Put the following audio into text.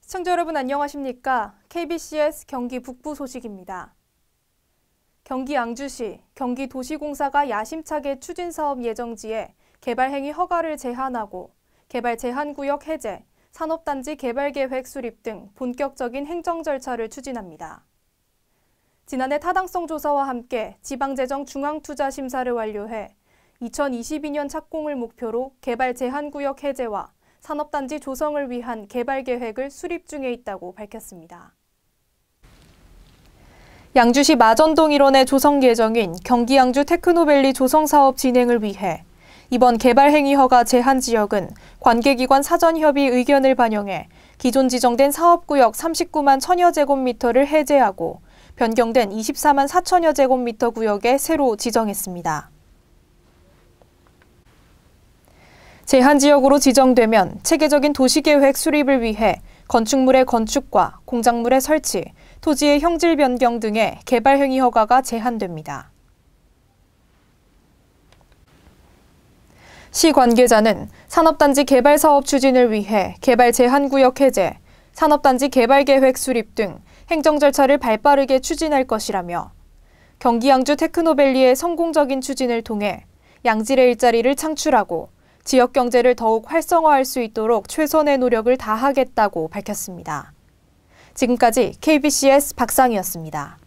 시청자 여러분 안녕하십니까? KBCS 경기 북부 소식입니다. 경기 양주시 경기도시공사가 야심차게 추진사업 예정지에 개발행위 허가를 제한하고 개발 제한구역 해제, 산업단지 개발계획 수립 등 본격적인 행정 절차를 추진합니다. 지난해 타당성 조사와 함께 지방재정 중앙투자 심사를 완료해 2022년 착공을 목표로 개발 제한구역 해제와 산업단지 조성을 위한 개발 계획을 수립 중에 있다고 밝혔습니다. 양주시 마전동 일원의 조성 예정인 경기 양주 테크노밸리 조성 사업 진행을 위해 이번 개발 행위 허가 제한 지역은 관계기관 사전 협의 의견을 반영해 기존 지정된 사업구역 39만 천여 제곱미터를 해제하고 변경된 24만 4천여 제곱미터 구역에 새로 지정했습니다. 제한 지역으로 지정되면 체계적인 도시계획 수립을 위해 건축물의 건축과 공작물의 설치, 토지의 형질 변경 등의 개발 행위 허가가 제한됩니다. 시 관계자는 산업단지 개발 사업 추진을 위해 개발 제한 구역 해제, 산업단지 개발 계획 수립 등 행정 절차를 발빠르게 추진할 것이라며 경기 양주 테크노밸리의 성공적인 추진을 통해 양질의 일자리를 창출하고 지역 경제를 더욱 활성화할 수 있도록 최선의 노력을 다하겠다고 밝혔습니다. 지금까지 KBCS 박상이었습니다.